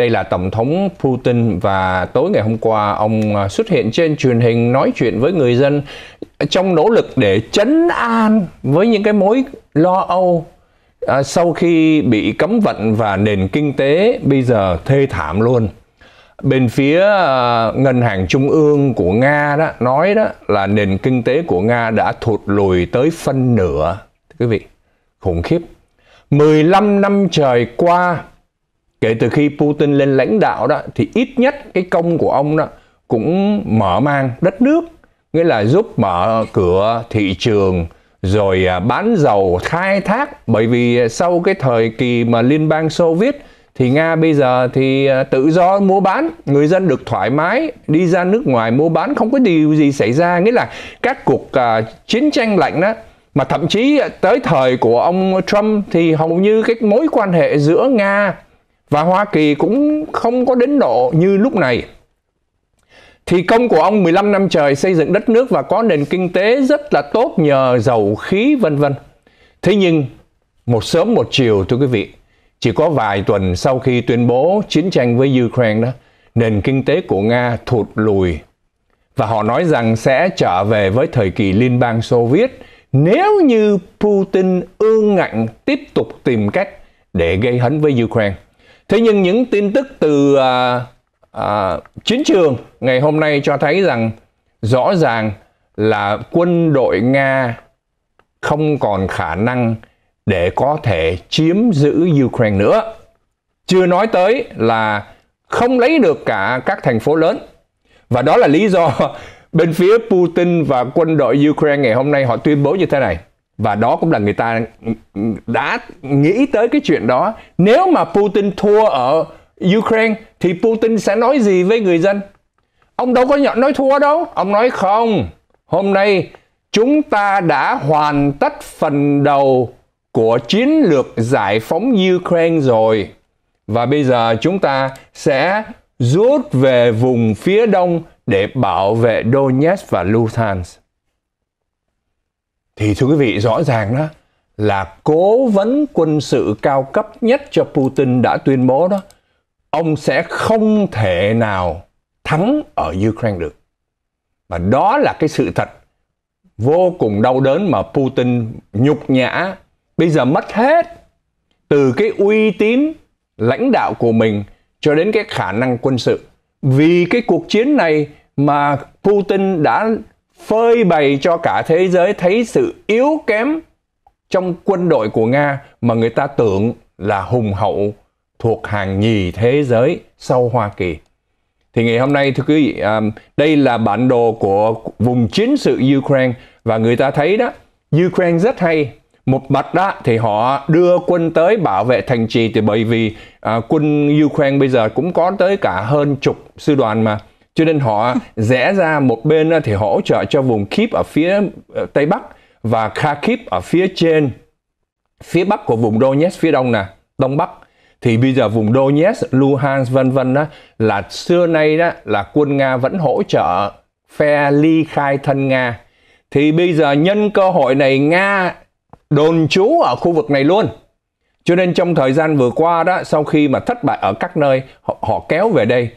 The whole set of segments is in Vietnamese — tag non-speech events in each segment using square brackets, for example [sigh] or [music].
Đây là Tổng thống Putin và tối ngày hôm qua ông à, xuất hiện trên truyền hình nói chuyện với người dân trong nỗ lực để chấn an với những cái mối lo âu à, sau khi bị cấm vận và nền kinh tế bây giờ thê thảm luôn. Bên phía à, ngân hàng trung ương của Nga đó nói đó là nền kinh tế của Nga đã thụt lùi tới phân nửa. Thưa quý vị, khủng khiếp. 15 năm trời qua kể từ khi Putin lên lãnh đạo đó thì ít nhất cái công của ông đó cũng mở mang đất nước nghĩa là giúp mở cửa thị trường rồi à, bán dầu khai thác bởi vì sau cái thời kỳ mà liên bang xô viết thì nga bây giờ thì à, tự do mua bán người dân được thoải mái đi ra nước ngoài mua bán không có điều gì xảy ra nghĩa là các cuộc uh, chiến tranh lạnh đó mà thậm chí tới thời của ông trump thì hầu như cái mối quan hệ giữa nga và Hoa Kỳ cũng không có đến độ như lúc này. Thì công của ông 15 năm trời xây dựng đất nước và có nền kinh tế rất là tốt nhờ dầu khí vân vân. Thế nhưng một sớm một chiều thưa quý vị, chỉ có vài tuần sau khi tuyên bố chiến tranh với Ukraine đó, nền kinh tế của Nga thụt lùi và họ nói rằng sẽ trở về với thời kỳ liên bang Xô Viết nếu như Putin ương ngạnh tiếp tục tìm cách để gây hấn với Ukraine. Thế nhưng những tin tức từ à, à, chiến trường ngày hôm nay cho thấy rằng rõ ràng là quân đội Nga không còn khả năng để có thể chiếm giữ Ukraine nữa. Chưa nói tới là không lấy được cả các thành phố lớn. Và đó là lý do [laughs] bên phía Putin và quân đội Ukraine ngày hôm nay họ tuyên bố như thế này và đó cũng là người ta đã nghĩ tới cái chuyện đó nếu mà Putin thua ở Ukraine thì Putin sẽ nói gì với người dân ông đâu có nhận nói thua đâu ông nói không hôm nay chúng ta đã hoàn tất phần đầu của chiến lược giải phóng Ukraine rồi và bây giờ chúng ta sẽ rút về vùng phía đông để bảo vệ Donetsk và Luhansk thì thưa quý vị rõ ràng đó là cố vấn quân sự cao cấp nhất cho Putin đã tuyên bố đó ông sẽ không thể nào thắng ở Ukraine được. Và đó là cái sự thật vô cùng đau đớn mà Putin nhục nhã bây giờ mất hết từ cái uy tín lãnh đạo của mình cho đến cái khả năng quân sự. Vì cái cuộc chiến này mà Putin đã phơi bày cho cả thế giới thấy sự yếu kém trong quân đội của Nga mà người ta tưởng là hùng hậu thuộc hàng nhì thế giới sau Hoa Kỳ. Thì ngày hôm nay thưa quý vị, à, đây là bản đồ của vùng chiến sự Ukraine và người ta thấy đó, Ukraine rất hay. Một mặt đó thì họ đưa quân tới bảo vệ thành trì thì bởi vì à, quân Ukraine bây giờ cũng có tới cả hơn chục sư đoàn mà cho nên họ rẽ ra một bên thì hỗ trợ cho vùng Kiev ở phía ờ, tây bắc và Kharkiv ở phía trên phía bắc của vùng Donetsk phía đông nè đông bắc thì bây giờ vùng Donetsk, Luhansk vân vân đó là xưa nay đó là quân Nga vẫn hỗ trợ phe ly khai thân Nga thì bây giờ nhân cơ hội này Nga đồn trú ở khu vực này luôn cho nên trong thời gian vừa qua đó sau khi mà thất bại ở các nơi họ, họ kéo về đây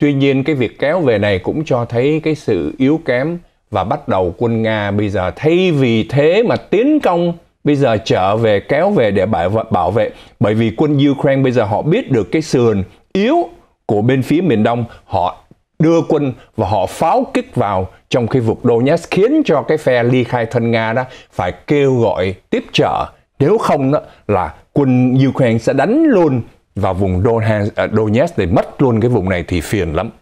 Tuy nhiên cái việc kéo về này cũng cho thấy cái sự yếu kém và bắt đầu quân Nga bây giờ thay vì thế mà tiến công bây giờ trở về kéo về để bảo vệ, bởi vì quân Ukraine bây giờ họ biết được cái sườn yếu của bên phía miền Đông họ đưa quân và họ pháo kích vào trong cái vực Donetsk khiến cho cái phe ly khai thân Nga đó phải kêu gọi tiếp trợ nếu không đó là quân Ukraine sẽ đánh luôn vào vùng à, Donetsk, để mất luôn cái vùng này thì phiền lắm